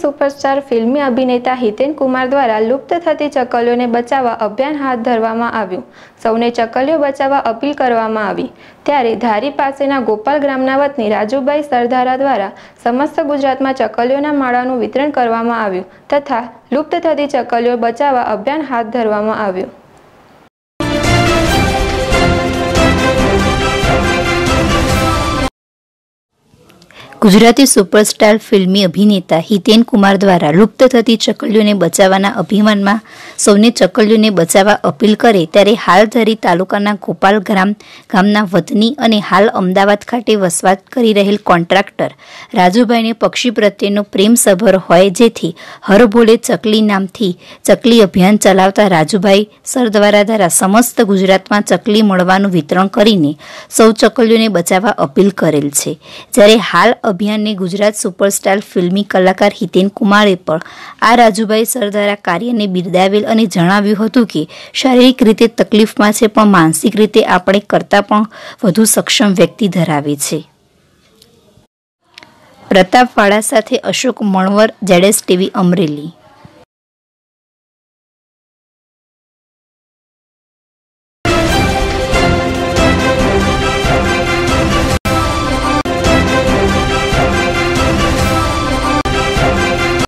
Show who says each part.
Speaker 1: superstar ફિલ્મી અભિનેતા હિતેન કુમાર દ્વારા લુપ્ત થતી ચકલીઓને બચાવવા અભિયાન હાથ ધરવામાં આવ્યું સૌને ચકલીઓ બચાવવા અપીલ કરવામાં આવી ત્યારે ધારી પાસેના ગોપાલ ગ્રામના વતની રાજુભાઈ સરધારા દ્વારા સમસ્ત ગુજરાતમાં ચકલીઓના માળાનું વિતરણ કરવામાં આવ્યું તથા લુપ્ત થતી ચકલીઓ બચાવવા અભિયાન હાથ ધરવામાં આવ્યું
Speaker 2: ગુજરાતી સુપરસ્ટાર ફિલ્મી અભિનેતા હિતેન કુમાર દ્વારા લુપ્ત થતી ચકલીઓને બચાવવાના અભિમાનમાં સૌને ચકલીઓને બચાવવા અપીલ કરે ત્યારે હાલ ધરી તાલુકાના ગોપાલ ગ્રામ ગામના વતની અને હાલ અમદાવાદ ખાતે વસવાટ કરી રહેલ કોન્ટ્રાક્ટર રાજુભાઈને પક્ષી પ્રત્યેનો પ્રેમસભર હોય જેથી હરભોળે ચકલી નામથી ચકલી અભિયાન ચલાવતા રાજુભાઈ સર દ્વારા દ્વારા સમસ્ત ગુજરાતમાં ચકલી મળવાનું વિતરણ કરીને સૌ ચકલીઓને બચાવવા અપીલ કરેલ છે જ્યારે હાલ અભિયાનને ગુજરાત સુપરસ્ટાર ફિલ્મી કલાકાર હિતેન કુમારે પણ આ રાજુભાઈ સરદારા કાર્યને બિરદાવેલ અને જણાવ્યું હતું કે શારીરિક રીતે તકલીફમાં છે પણ માનસિક રીતે આપણે કરતાં પણ વધુ સક્ષમ વ્યક્તિ ધરાવે છે પ્રતાપ વાળા સાથે અશોક મણવર
Speaker 3: જેડેસ ટીવી અમરેલી